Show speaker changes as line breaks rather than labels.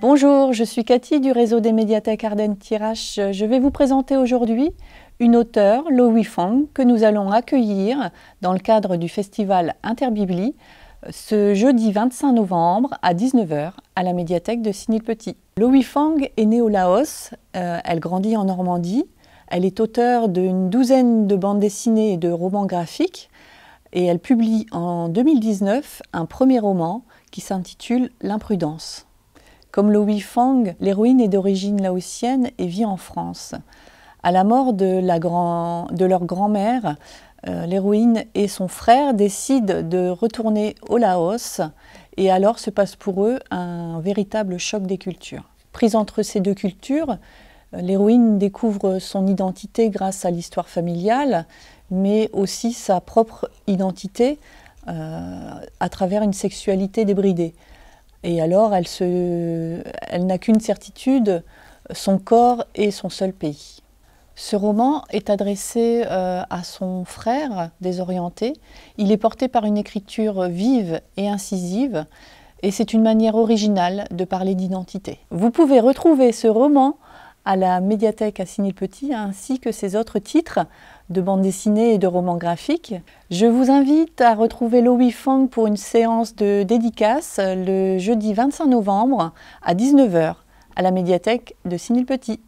Bonjour, je suis Cathy du réseau des médiathèques Ardennes-Tirache. Je vais vous présenter aujourd'hui une auteure, Louis Fang, que nous allons accueillir dans le cadre du festival Interbibli euh, ce jeudi 25 novembre à 19h à la médiathèque de Signy-le-Petit. Louis Fang est née au Laos, euh, elle grandit en Normandie, elle est auteure d'une douzaine de bandes dessinées et de romans graphiques et elle publie en 2019 un premier roman qui s'intitule L'imprudence. Comme Louis Fang, l'héroïne est d'origine laotienne et vit en France. À la mort de, leur grand-mère, euh, l'héroïne et son frère décident de retourner au Laos et alors se passe pour eux un véritable choc des cultures. Prise entre ces deux cultures, euh, l'héroïne découvre son identité grâce à l'histoire familiale, mais aussi sa propre identité euh, à travers une sexualité débridée. Et alors, elle, n'a qu'une certitude, son corps est son seul pays. Ce roman est adressé euh, à son frère désorienté. Il est porté par une écriture vive et incisive, et c'est une manière originale de parler d'identité. Vous pouvez retrouver ce roman à la médiathèque à Signy-le-Petit, ainsi que ses autres titres de bande dessinée et de romans graphiques. Je vous invite à retrouver Louis Fang pour une séance de dédicace le jeudi 25 novembre à 19h à la médiathèque de Signy-le-Petit.